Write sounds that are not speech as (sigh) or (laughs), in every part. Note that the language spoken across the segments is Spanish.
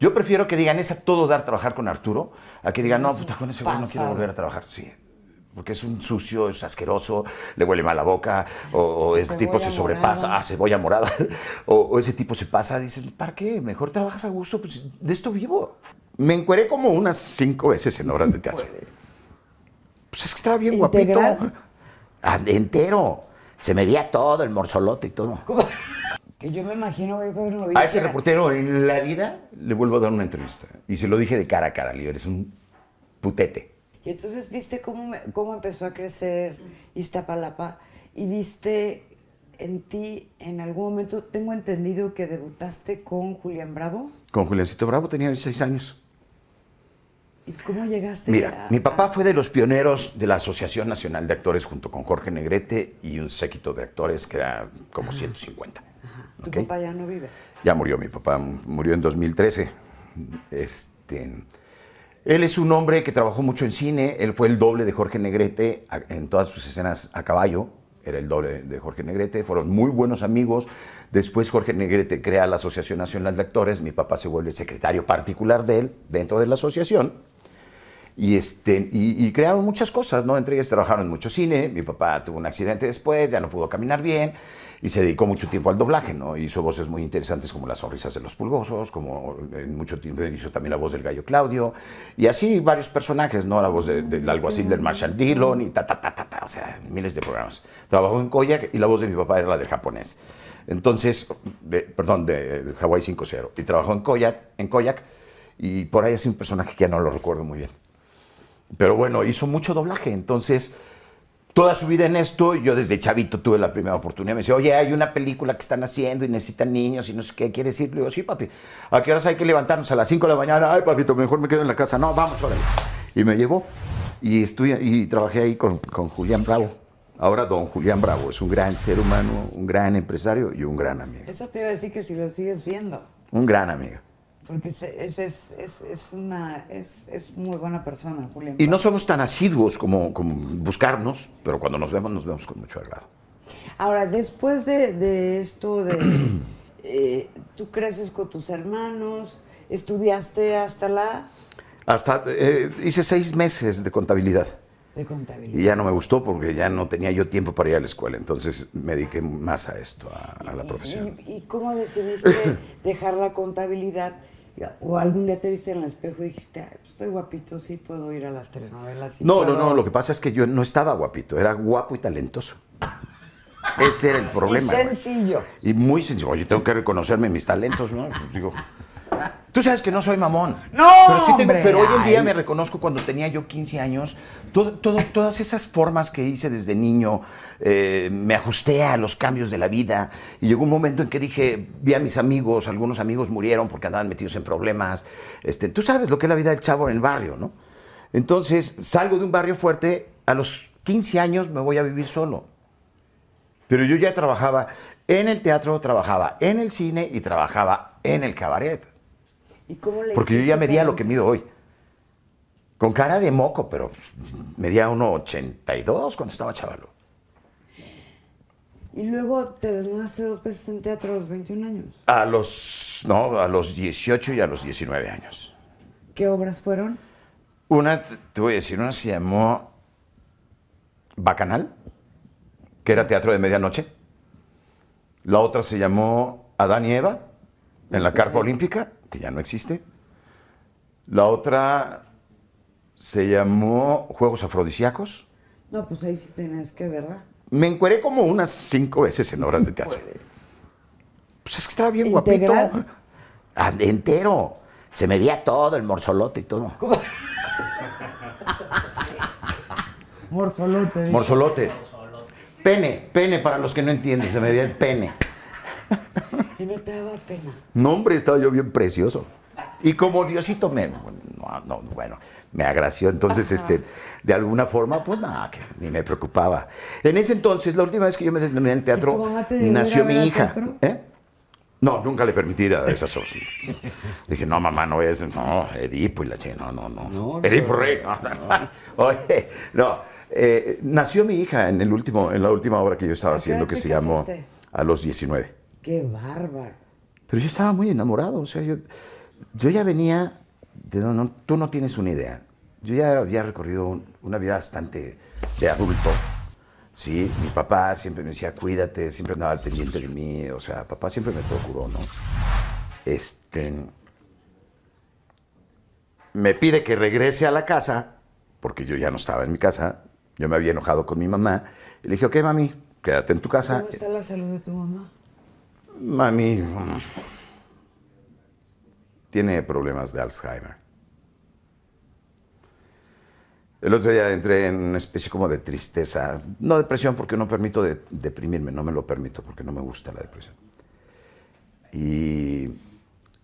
Yo prefiero que digan, es a todo dar trabajar con Arturo, a que digan, no, puta, con ese güey no quiero volver a trabajar. Sí, porque es un sucio, es asqueroso, le huele mal la boca, o, pues ese el tipo se sobrepasa, ah, cebolla morada, (laughs) o, ese tipo se pasa, dicen, ¿para qué? Mejor trabajas a gusto, pues de esto vivo. Me encueré como unas cinco veces en horas de teatro. Pues es que estaba bien guapito. Ah, entero. Se me veía todo, el morzolote y todo. ¿Cómo? Que yo me imagino que A ese reportero en la vida le vuelvo a dar una entrevista. Y se lo dije de cara a cara, Líder, es un putete. Y entonces viste cómo, empezó a crecer Iztapalapa y viste en ti, en algún momento, tengo entendido que debutaste con Julián Bravo. Con Juliancito Bravo tenía 16 años. ¿Y cómo llegaste? Mira, mi papá fue de los pioneros de la Asociación Nacional de Actores junto con Jorge Negrete y un séquito de actores que era como 150. ¿Tu papá ya no vive? Ya murió, mi papá murió en 2013. Este, él es un hombre que trabajó mucho en cine, él fue el doble de Jorge Negrete en todas sus escenas a caballo, era el doble de Jorge Negrete, fueron muy buenos amigos. Después Jorge Negrete crea la Asociación Nacional de Actores, mi papá se vuelve secretario particular de él dentro de la asociación. Y, este, y, crearon muchas cosas, ¿no? Entre ellas trabajaron en mucho cine, mi papá tuvo un accidente después, ya no pudo caminar bien y se dedicó mucho tiempo al doblaje, ¿no? Hizo voces muy interesantes como Las sonrisas de los pulgosos, como en eh, mucho tiempo hizo también la voz del gallo Claudio, y así varios personajes, ¿no? La voz del de, alguacil del Marshall Dillon y ta, ta, ta, ta, o sea, miles de programas. Trabajó en Koyak y la voz de mi papá era la de japonés. Entonces, perdón, de, Hawaii 5-0, y trabajó en Koyak, en Koyak, y por ahí hace un personaje que ya no lo recuerdo muy bien. Pero bueno, hizo mucho doblaje, entonces toda su vida en esto. Yo desde chavito tuve la primera oportunidad. Me decía, oye, hay una película que están haciendo y necesitan niños y no sé qué quieres decir. Le digo, sí, papi, ¿a qué horas hay que levantarnos? A las 5 de la mañana. Ay, papito, mejor me quedo en la casa. No, vamos, ahora. Y me llevó y, y trabajé ahí con, con Julián Bravo. Ahora don Julián Bravo es un gran ser humano, un gran empresario y un gran amigo. Eso te iba a decir que si lo sigues viendo. Un gran amigo. Porque es, es, es, una, es, muy buena persona, Julián. Y no somos tan asiduos como, como, buscarnos, pero cuando nos vemos, nos vemos con mucho agrado. Ahora, después de, de esto, de, (clears throat) eh, tú creces con tus hermanos, estudiaste hasta la... Hasta, eh, hice seis meses de contabilidad. De contabilidad. Y ya no me gustó porque ya no tenía yo tiempo para ir a la escuela, entonces me dediqué más a esto, a, la profesión. y cómo decidiste (clears throat) dejar la contabilidad? O algún día te viste en el espejo y dijiste, pues, estoy guapito, sí puedo ir a las telenovelas. no, no, no, lo que pasa es que yo no estaba guapito, era guapo y talentoso. Ese era el problema. Y sencillo. Y muy sencillo. Yo tengo que reconocerme mis talentos, ¿no? Digo, Tú sabes que no soy mamón. No, pero, pero hoy en día me reconozco cuando tenía yo 15 años, todas esas formas que hice desde niño, eh, me ajusté a los cambios de la vida y llegó un momento en que dije, vi a mis amigos, algunos amigos murieron porque andaban metidos en problemas. Este, tú sabes lo que es la vida del chavo en el barrio, ¿no? Entonces salgo de un barrio fuerte, a los 15 años me voy a vivir solo. Pero yo ya trabajaba en el teatro, trabajaba en el cine y trabajaba en el cabaret. Porque yo ya medía lo que mido hoy. Con cara de moco, pero medía 1,82 cuando estaba chavalo. Y luego te desnudaste dos veces en teatro a los 21 años. A los, no, a los 18 y a los 19 años. ¿Qué obras fueron? Una, te voy a decir, una se llamó Bacanal, que era teatro de medianoche. La otra se llamó Adán y Eva, en la Carpa Olímpica que ya no existe. La otra se llamó Juegos Afrodisíacos. No, pues ahí sí tenés que, ¿verdad? Me encueré como unas cinco veces en obras de teatro. Pues es que estaba bien guapito. Ah, entero. Se me veía todo, el morzolote y todo. ¿Cómo? morzolote. Morzolote. Pene, pene, para los que no entienden, se me veía el pene no te daba pena? No, hombre, estaba yo bien precioso. Y como Diosito me, no, no, bueno, me agració, entonces, este, de alguna forma, pues nada, ni me preocupaba. En ese entonces, la última vez que yo me desnudé en el teatro, nació mi hija. ¿Eh? No, nunca le permití a esas cosas. dije, no, mamá, no es, no, Edipo y la che, no, no, no. Edipo Rey. (laughs) Oye, no. Eh, nació mi hija en, el último, en la última obra que yo estaba haciendo, que se llamó A los 19. Qué bárbaro. Pero yo estaba muy enamorado, o sea, yo, yo ya venía de tú no tienes una idea. Yo ya había recorrido una vida bastante de adulto. Sí, mi papá siempre me decía, cuídate, siempre andaba al pendiente de mí, o sea, papá siempre me procuró, ¿no? Este. Me pide que regrese a la casa, porque yo ya no estaba en mi casa, yo me había enojado con mi mamá, y le dije, ok, mami, quédate en tu casa. ¿Cómo está la salud de tu mamá? Mami tiene problemas de Alzheimer. El otro día entré en una especie como de tristeza, no depresión porque no permito deprimirme, no me lo permito porque no me gusta la depresión. Y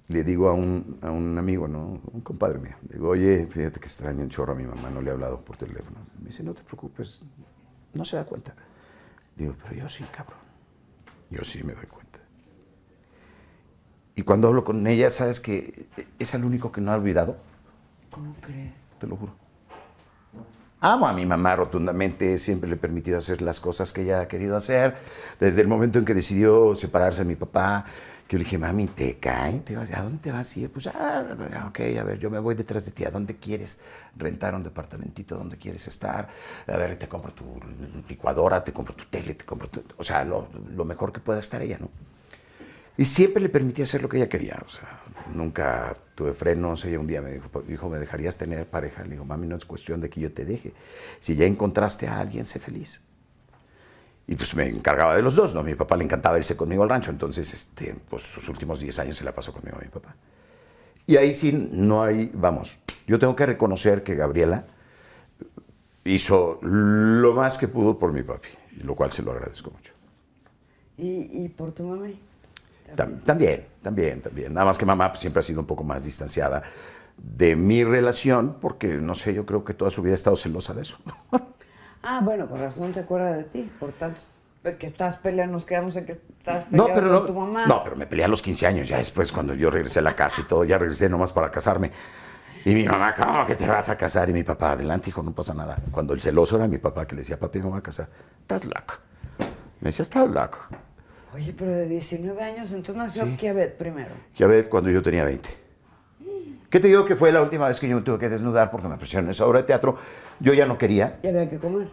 le digo a un, amigo, ¿no? un compadre mío, le digo, oye, fíjate que extraño un chorro a mi mamá, no le he hablado por teléfono. Me dice, no te preocupes, no se da cuenta. Digo, pero yo sí, cabrón. Yo sí me doy cuenta. Y cuando hablo con ella, ¿sabes que es el único que no ha olvidado? ¿Cómo cree? Te lo juro. Amo a mi mamá rotundamente, siempre le he permitido hacer las cosas que ella ha querido hacer. Desde el momento en que decidió separarse de mi papá, que yo le dije, mami, te cae, ¿Te vas? ¿a dónde te vas a ir? Pues, ah, ok, a ver, yo me voy detrás de ti. ¿A dónde quieres rentar un departamentito? ¿Dónde quieres estar? A ver, te compro tu licuadora, te compro tu tele, te compro tu... O sea, lo mejor que pueda estar ella, ¿no? Y siempre le permitía hacer lo que ella quería. O sea, nunca tuve frenos. Ella un día me dijo, hijo, ¿me dejarías tener pareja? Le digo, mami, no es cuestión de que yo te deje. Si ya encontraste a alguien, sé feliz. Y pues me encargaba de los dos, ¿no? A mi papá le encantaba irse conmigo al rancho. Entonces, este, pues sus últimos 10 años se la pasó conmigo a mi papá. Y ahí sí, no hay, vamos, yo tengo que reconocer que Gabriela hizo lo más que pudo por mi papi, lo cual se lo agradezco mucho. ¿Y, por tu mamá también. también, también, Nada más que mamá pues, siempre ha sido un poco más distanciada de mi relación, porque no sé, yo creo que toda su vida ha estado celosa de eso. (laughs) ah, bueno, con razón se acuerda de ti, por tanto que estás peleando, nos quedamos en que estás peleando con tu mamá. No, pero me peleé a los 15 años, ya después cuando yo regresé a la casa y todo, ya regresé nomás para casarme. Y mi mamá, ¿cómo que te vas a casar? Y mi papá, adelante, hijo, no pasa nada. Cuando el celoso era mi papá que le decía, papi, me voy a casar, estás loco. Me decía, estás loco. Oye, pero de 19 años, entonces nació sí. primero. Kiavet cuando yo tenía 20. ¿Qué te digo que fue la última vez que yo me tuve que desnudar porque me pusieron esa obra de teatro? Yo ya no quería. Y había que comer.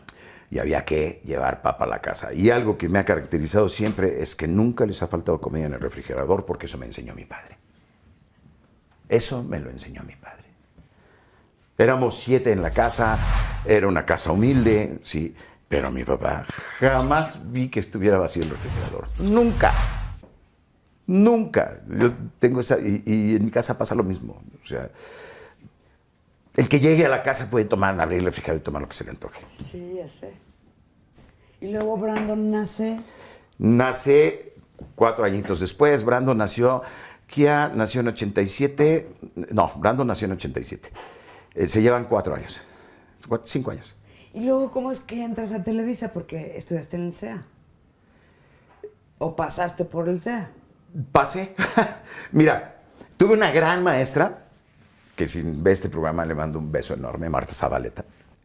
Y había que llevar papa a la casa. Y algo que me ha caracterizado siempre es que nunca les ha faltado comida en el refrigerador porque eso me enseñó mi padre. Eso me lo enseñó mi padre. Éramos siete en la casa, era una casa humilde, sí. Pero mi papá jamás vi que estuviera vacío el refrigerador. Nunca. Nunca. Yo tengo esa. Y, en mi casa pasa lo mismo. O sea, el que llegue a la casa puede tomar, abrir el refrigerador y tomar lo que se le antoje. Sí, ya sé. Y luego Brandon nace. Nace cuatro añitos después. Brandon nació. Kia nació en 87. No, Brandon nació en 87. Eh, se llevan cuatro años. Cinco años. Y luego, ¿cómo es que entras a Televisa? Porque estudiaste en el CEA. ¿O pasaste por el CEA? Pasé. (laughs) Mira, tuve una gran maestra, que si ve este programa le mando un beso enorme, Marta Zabaleta.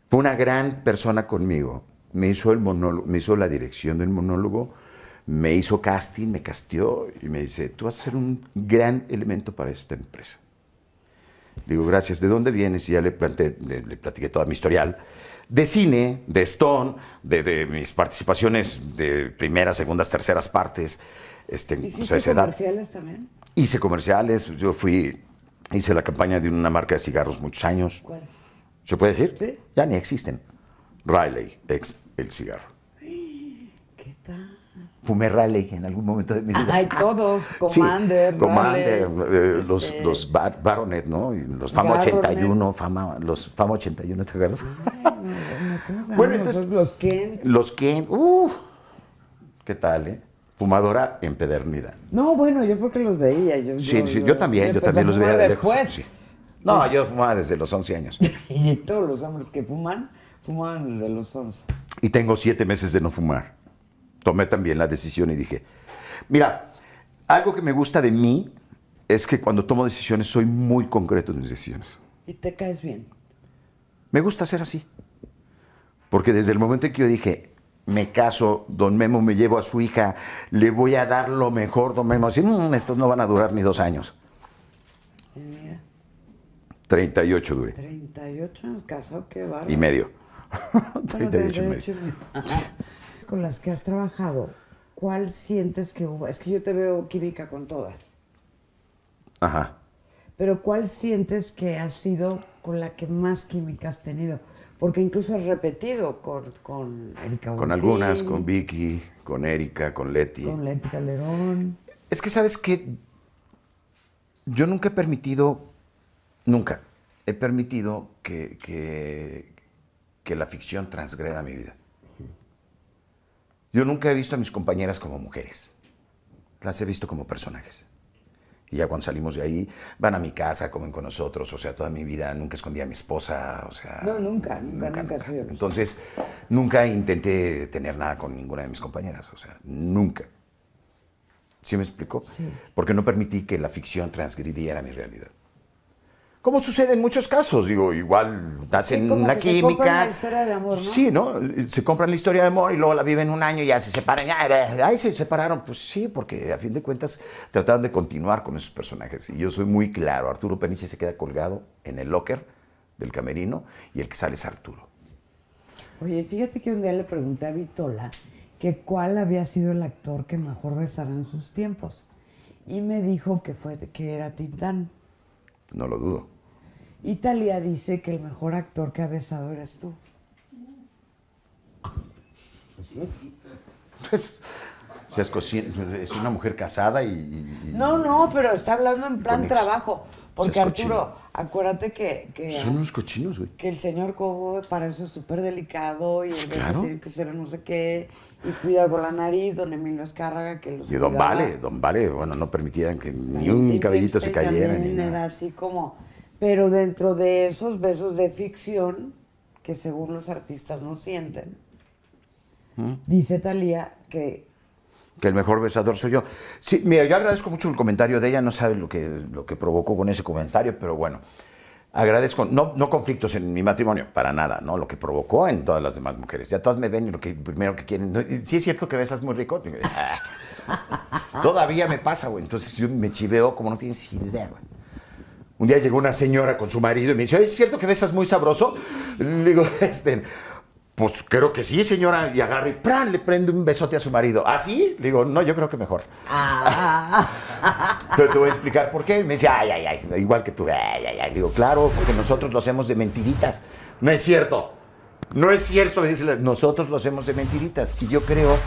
Fue una gran persona conmigo. Me hizo, el monólogo, me hizo la dirección del monólogo, me hizo casting, me casteó y me dice, tú vas a ser un gran elemento para esta empresa. Digo, gracias, ¿de dónde vienes? Y ya le, planteé, le, le platiqué toda mi historial de cine, de Stone, de, mis participaciones de primeras, segundas, terceras partes. Este, pues, ¿Hiciste comerciales también? Hice comerciales, yo fui, hice la campaña de una marca de cigarros muchos años. ¿Se puede decir? Sí. Ya ni existen. Riley, ex el cigarro. ¿Qué tal? Fumé Riley en algún momento de mi vida. Hay todos, (laughs) Commander, Commander, eh, los, este. los Baronet, ¿no? Los Fama 81, Fama, los Fama 81, ¿te acuerdas? bueno, entonces. Los Kent. Los Kent. ¡uh! ¿Qué tal, eh? Fumadora empedernida. No, bueno, yo porque los veía. Yo, sí, yo, también, yo también los veía. después. No, yo fumaba desde los 11 años. (laughs) y todos los hombres que fuman, fumaban desde los 11. Y tengo siete meses de no fumar. Tomé también la decisión y dije, mira, algo que me gusta de mí es que cuando tomo decisiones soy muy concreto en mis decisiones. ¿Y te caes bien? Me gusta ser así. Porque desde el momento en que yo dije, me caso, don Memo me llevo a su hija, le voy a dar lo mejor, don Memo, así, mm, estos no van a durar ni dos años. Eh, mira. 38 duré. 38 casado, qué bárbaro. Y medio. 38, (laughs) (laughs) (laughs) con las que has trabajado, ¿cuál sientes que hubo? Es que yo te veo química con todas. Ajá. Pero ¿cuál sientes que ha sido con la que más química has tenido? porque incluso has repetido con, con Erika Bonfín, Con algunas, con Vicky, con Erika, con Leti. Con Leti Calderón. Es que sabes que yo nunca he permitido, nunca, he permitido que, que la ficción transgreda mi vida. Yo nunca he visto a mis compañeras como mujeres, las he visto como personajes. Y ya cuando salimos de ahí, van a mi casa, comen con nosotros. O sea, toda mi vida nunca escondí a mi esposa. O sea, no, nunca, nunca, nunca. Entonces, nunca intenté tener nada con ninguna de mis compañeras. O sea, nunca. ¿Sí me explico? Sí. Porque no permití que la ficción transgrediera mi realidad. Como sucede en muchos casos, digo, igual hacen sí, una química. Se compran la historia de amor, ¿no? Sí, ¿no? Se compran la historia de amor y luego la viven un año y ya se separan. Ahí se separaron. Pues sí, porque a fin de cuentas trataron de continuar con esos personajes. Y yo soy muy claro, Arturo Peniche se queda colgado en el locker del camerino y el que sale es Arturo. Oye, fíjate que un día le pregunté a Vitola que cuál había sido el actor que mejor rezaba en sus tiempos. Y me dijo que, fue, que era Titán. No lo dudo. Italia dice que el mejor actor que ha besado eres tú. (laughs) Pues, es una mujer casada y, No, no, pero está hablando en plan trabajo. Porque Arturo, acuérdate que, que... Son unos cochinos, güey. Que el señor Cobo para eso es súper delicado y el beso tiene que ser no sé qué. Y cuidado con la nariz, don Emilio Escárraga, que los Y don Vale, don Vale, bueno, no permitieran que ni un cabellito se cayera. así como... Pero dentro de esos besos de ficción, que según los artistas no sienten, ¿Mm? dice Talía que que el mejor besador soy yo. Sí, mira, yo agradezco mucho el comentario de ella, no sabe lo que, lo que provocó con ese comentario, pero bueno, agradezco, no, no conflictos en mi matrimonio, para nada, ¿no? Lo que provocó en todas las demás mujeres. Ya todas me ven y lo que primero que quieren, Si sí es cierto que besas muy rico. Ah". Todavía me pasa, güey. Entonces yo me chiveo como no tienes idea, güey. Un día llegó una señora con su marido y me dice, ¿es cierto que besas muy sabroso? Le digo, (laughs) este, pues creo que sí, señora. Y agarra y ¡pran! le prende un besote a su marido. ¿Así? ¿Ah, digo, no, yo creo que mejor. Ah. Pero te voy a explicar por qué. Me dice, ay, ay, ay, igual que tú. Ay, ay, ay. Digo, claro, porque nosotros lo hacemos de mentiritas. No es cierto. No es cierto, me dice, nosotros lo hacemos de mentiritas. Y yo creo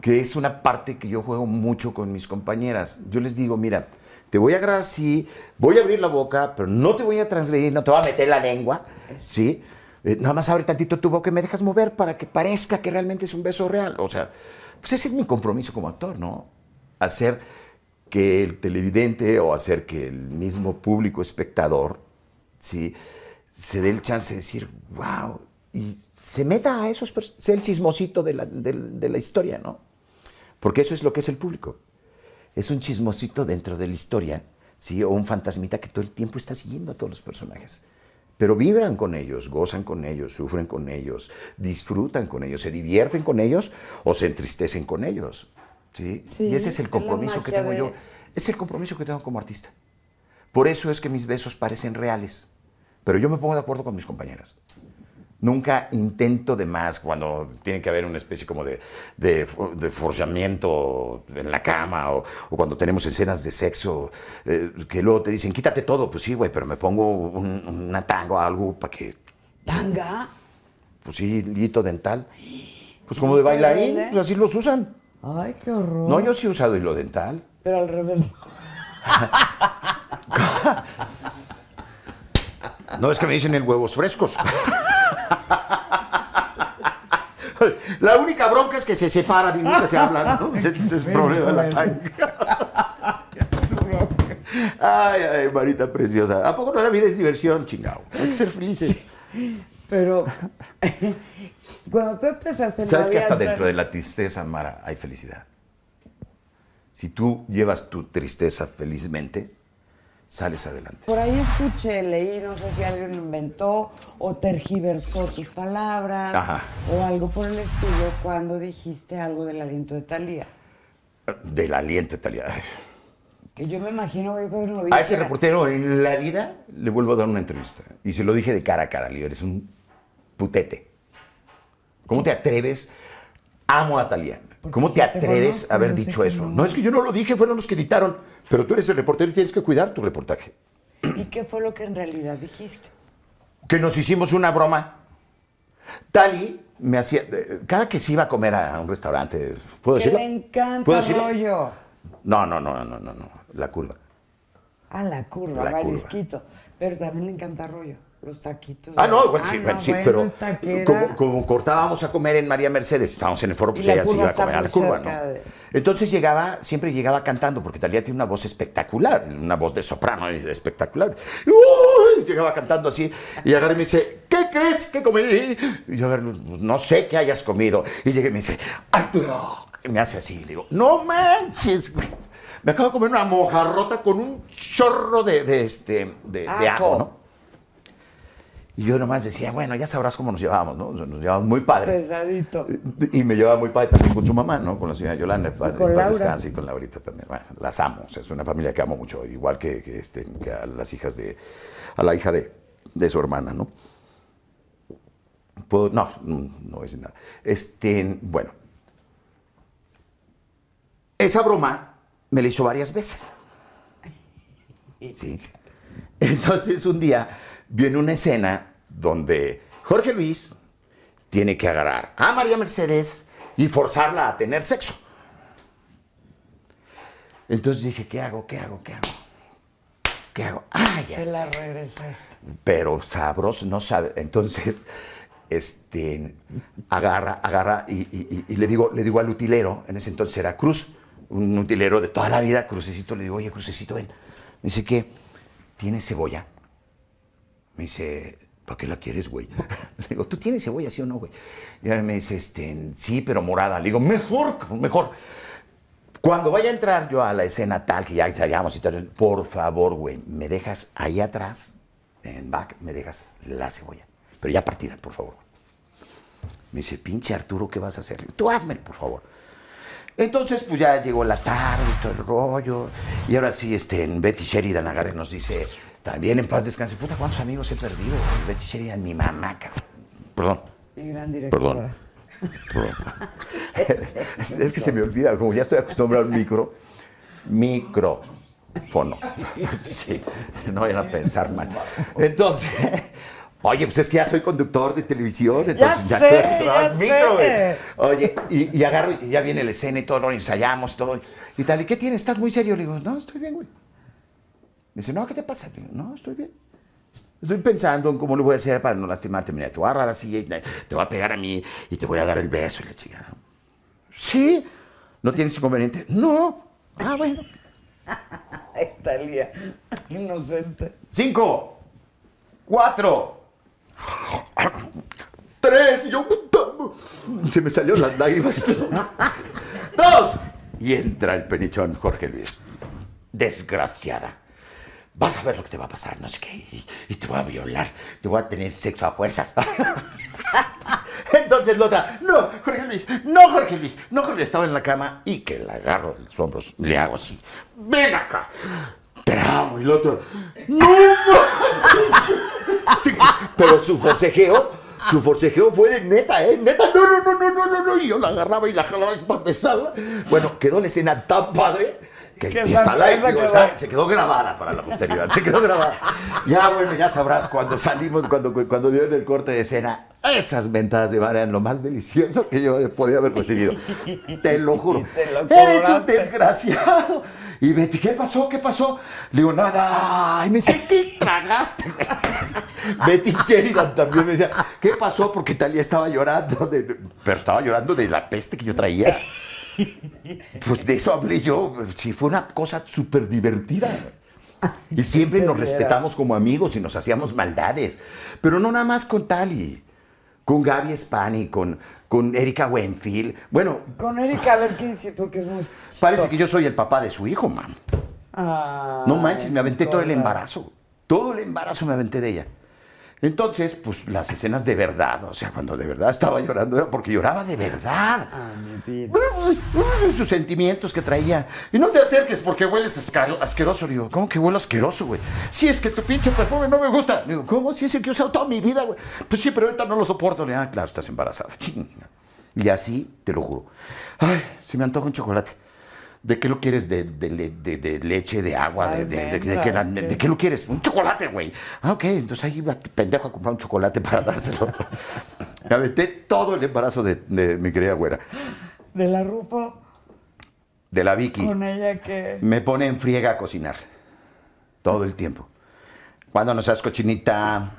que es una parte que yo juego mucho con mis compañeras. Yo les digo, mira, te voy a agarrar así, voy a abrir la boca, pero no te voy a transgredir, no te voy a meter la lengua, ¿sí? Eh, nada más abre tantito tu boca y me dejas mover para que parezca que realmente es un beso real. O sea, pues ese es mi compromiso como actor, ¿no? Hacer que el televidente o hacer que el mismo público espectador, ¿sí? Se dé el chance de decir, wow, y se meta a esos, sea el chismosito de la, de la historia, ¿no? Porque eso es lo que es el público. Es un chismosito dentro de la historia, ¿sí? O un fantasmita que todo el tiempo está siguiendo a todos los personajes pero vibran con ellos, gozan con ellos, sufren con ellos, disfrutan con ellos, se divierten con ellos o se entristecen con ellos. ¿sí? y ese es el compromiso que tengo yo, es el compromiso que tengo como artista. Por eso es que mis besos parecen reales, pero yo me pongo de acuerdo con mis compañeras. Nunca intento de más cuando tiene que haber una especie como de, de, forzamiento en la cama o, cuando tenemos escenas de sexo eh, que luego te dicen, quítate todo. Pues sí, güey, pero me pongo una tanga o algo para que... ¿Tanga? Pues sí, hilo dental. Pues como de bailarín, ¿eh? pues así los usan. Ay, qué horror. No, yo sí he usado hilo dental. Pero al revés. no, (laughs) es que me dicen el huevos frescos. (laughs) (laughs) La única bronca es que se separan y nunca se hablan, ¿no? Ese es el problema de la tanga. Ay, ay, Marita preciosa. ¿A poco no la vida es diversión, chingado? Hay que ser felices. Pero (laughs) cuando tú empezaste... Sabes que hasta dentro de la tristeza, Mara, hay felicidad. Si tú llevas tu tristeza felizmente, sales adelante. Por ahí escuché, leí, no sé si alguien inventó o tergiversó tus palabras o algo por el estilo cuando dijiste algo del aliento de Talía. Del aliento de Talía. Que yo me imagino que no A ese reportero en la vida le vuelvo a dar una entrevista. Y se lo dije de cara a cara, Líder, es un putete. ¿Cómo te atreves? Amo a Talía. ¿Cómo te atreves a haber dicho eso? No. es que yo no lo dije, fueron los que editaron. Pero tú eres el reportero y tienes que cuidar tu reportaje. ¿Y qué fue lo que en realidad dijiste? Que nos hicimos una broma. Tali me hacía. Eh, cada que se iba a comer a un restaurante, ¿puedo decir. Me encanta rollo. No, no, no, no, no, no. La curva. Ah, la curva, la Marisquito. Pero también le encanta rollo. Los taquitos. Ah, no, bueno, ah, sí, bueno, sí pero como, cortábamos a comer en María Mercedes, estábamos en el foro, pues ella se iba a comer a la curva, ¿no? Entonces llegaba, siempre llegaba cantando, porque Talía tiene una voz espectacular, una voz de soprano espectacular. Uy, llegaba cantando así, y agarré y me dice, ¿qué crees que comí? Y yo agarré, no sé qué hayas comido. Y llegué y me dice, Arturo, y me hace así, y digo, no manches, me acabo de comer una mojarrota con un chorro de, este, de, ajo, ¿no? Y yo nomás decía, bueno, ya sabrás cómo nos llevábamos, ¿no? Nos llevábamos muy padre. Pesadito. Y me llevaba muy padre también con su mamá, ¿no? Con la señora Yolanda, padre, con Laura. Descanse, y con Laurita también. Bueno, las amo, o sea, es una familia que amo mucho, igual que, este, a las hijas de, a la hija de, de su hermana, ¿no? ¿Puedo? No, no, a decir nada. Este, bueno. Esa broma me la hizo varias veces. (laughs) ¿Sí? Entonces un día en una escena donde Jorge Luis tiene que agarrar a María Mercedes y forzarla a tener sexo. Entonces dije, ¿qué hago? ¿Qué hago? ¿Qué hago? ¿Qué hago? Ah, ya. Se la regresaste. Pero Sabros no sabe. Entonces, este, agarra, agarra y, le, digo, le digo al utilero, en ese entonces era Cruz, un utilero de toda la vida, Crucecito, le digo, oye, Crucecito, ven. dice, que ¿Tiene cebolla? Me dice, ¿para qué la quieres, güey? (laughs) Le digo, ¿tú tienes cebolla, sí o no, güey? Y me dice, este, sí, pero morada. Le digo, mejor, mejor. Cuando vaya a entrar yo a la escena tal, que ya salíamos y tal, por favor, güey, me dejas ahí atrás, en back, me dejas la cebolla. Pero ya partida, por favor. Me dice, pinche Arturo, ¿qué vas a hacer? Tú hazme, por favor. Entonces, pues ya llegó la tarde y todo el rollo. Y ahora sí, este, en Betty Sheridan Agarre nos dice, también en paz descanse. Puta, ¿cuántos amigos he perdido? Betty sería mi mamá, Perdón. Mi gran Perdón. es, que se me olvida, como ya estoy acostumbrado al micro. Microfono. Sí, no vayan a pensar mal. Entonces, oye, pues es que ya soy conductor de televisión, entonces ya, al micro, güey. Oye, y, agarro, y ya viene la escena y todo, lo ensayamos, todo. Y tal, ¿y qué tienes? ¿Estás muy serio? Le digo, no, estoy bien, güey. Me dice, no, ¿qué te pasa? no, estoy bien. Estoy pensando en cómo lo voy a hacer para no lastimarte. Mira, te voy a así, eh, te voy a pegar a mí y te voy a dar el beso y la chica. Sí, ¿no tienes inconveniente? No. Ah, bueno. (laughs) Está el Inocente. Cinco. Cuatro. Tres. Y yo. Se me salió las lágrimas. Dos. Y entra el penichón Jorge Luis. Desgraciada vas a ver lo que te va a pasar, no sé qué, y, te voy a violar, te voy a tener sexo a fuerzas. (laughs) Entonces la otra, no, Jorge Luis, no, Jorge Luis, no, Jorge Estaba en la cama y que la agarro de los hombros, le hago así, ven acá, te amo. Y el otro, no, (laughs) pero su forcejeo, su forcejeo fue de neta, ¿eh? Neta, no, no, no, no, no, no, no. Y yo la agarraba y la jalaba para besarla. Bueno, quedó una escena tan padre que, está se quedó grabada para la posteridad, se quedó grabada. Ya, bueno, ya sabrás cuando salimos, cuando, cuando dieron el corte de escena, esas ventadas de bar eran lo más delicioso que yo podía haber recibido. Te lo (laughs) juro. Eres un desgraciado. Y Betty, ¿qué pasó? ¿Qué pasó? Le digo, nada. Y me dice, ¿qué tragaste? (laughs) Betty Sheridan también me decía, ¿qué pasó? Porque Talia estaba llorando, pero estaba llorando de la peste que yo traía. Pues de eso hablé yo. Sí, fue una cosa súper divertida. Y siempre nos respetamos como amigos y nos hacíamos maldades. Pero no nada más con Tali. Con Gaby Spani, con, con Erika Wenfield. Bueno. Con Erika, a ver qué dice, porque es muy. Parece que yo soy el papá de su hijo, mam. no manches, me aventé todo el embarazo. Todo el embarazo me aventé de ella. Entonces, pues las escenas de verdad, o sea, cuando de verdad estaba llorando era porque lloraba de verdad. Ay, ah, mi pues, Sus sentimientos que traía. Y no te acerques porque hueles asqueroso, digo. ¿Cómo que huelo asqueroso, güey? Si es que tu pinche perfume no me gusta. Digo, ¿cómo? Si es el que he usado toda mi vida, güey. Pues sí, pero ahorita no lo soporto. Le digo, ah, claro, estás embarazada. (laughs) Y así, te lo juro. Ay, se me antoja un chocolate. ¿De qué lo quieres? ¿De, leche, de agua? de, qué, ¿De qué lo quieres? Un chocolate, güey. Ah, ok. Entonces ahí iba pendejo a comprar un chocolate para (laughs) dárselo. Me aventé todo el embarazo de, mi querida güera. De la Rufo. De la Vicky. Con ella que. Me pone en friega a cocinar. Todo el tiempo. Cuando no seas cochinita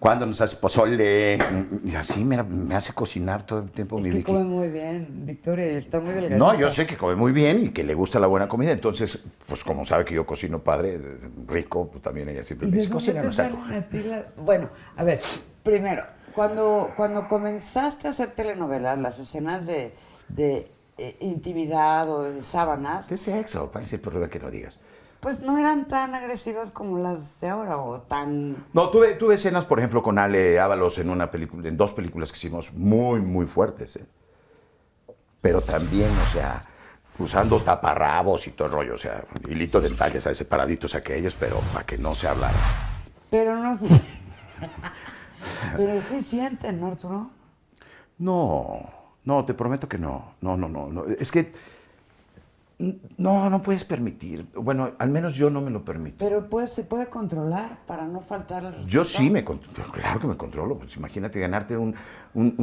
cuando nos hace pozole? Y así me, hace cocinar todo el tiempo mi come muy bien, Víctor, está muy delgada. No, yo sé que come muy bien y que le gusta la buena comida. Entonces, pues como sabe que yo cocino padre, rico, pues también ella siempre me dice, cocina Bueno, a ver, primero, cuando, cuando comenzaste a hacer telenovelas, las escenas de, de eh, intimidad o de sábanas... ¿Qué sexo? Parece el problema que no digas pues no eran tan agresivas como las de ahora o tan... No, tuve, tuve escenas, por ejemplo, con Ale Ábalos en, una película, en dos películas que hicimos muy, muy fuertes. ¿eh? Pero también, o sea, usando taparrabos y todo el rollo, o sea, hilito de ya a separaditos aquellos, pero para que no se hablara. Pero no sé. (laughs) pero sí sienten, ¿no, No, no, te prometo que No, no, no. no. Es que no, no puedes permitir. Bueno, al menos yo no me lo permito. Pero se puede controlar para no faltar Yo sí me controlo, claro que me controlo. Pues imagínate ganarte un,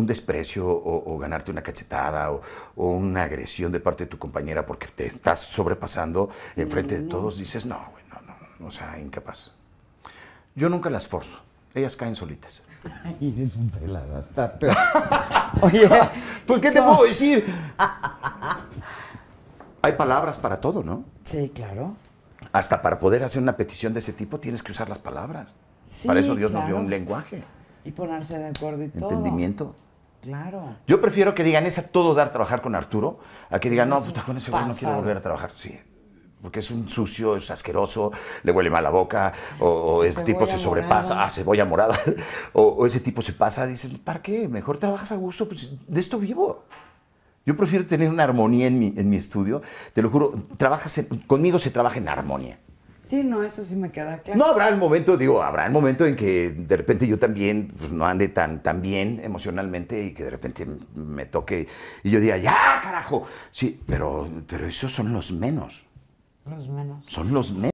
desprecio o, ganarte una cachetada o, una agresión de parte de tu compañera porque te estás sobrepasando en frente de todos. Dices, no, no, no, o sea, incapaz. Yo nunca las forzo. Ellas caen solitas. Ay, (laughs) un (laughs) Oye, pues, ¿qué te puedo decir? (laughs) hay palabras para todo, ¿no? Sí, claro. Hasta para poder hacer una petición de ese tipo tienes que usar las palabras. para eso Dios nos dio un lenguaje. Y ponerse de acuerdo y todo. Entendimiento. Claro. Yo prefiero que digan, es a todo dar trabajar con Arturo, a que digan, no, puta, con ese güey no quiero volver a trabajar. Sí, porque es un sucio, es asqueroso, le huele mal la boca, o, ese tipo se sobrepasa, ah, cebolla morada, (laughs) o, ese tipo se pasa, dices, ¿para qué? Mejor trabajas a gusto, pues de esto vivo. Yo prefiero tener una armonía en mi, estudio. Te lo juro, trabajas conmigo se trabaja en armonía. Sí, no, eso sí me queda claro. No habrá el momento, digo, habrá el momento en que de repente yo también pues, no ande tan, tan bien emocionalmente y que de repente me toque y yo diga, ya, carajo. Sí, pero, pero esos son los menos. Los menos. Son los menos.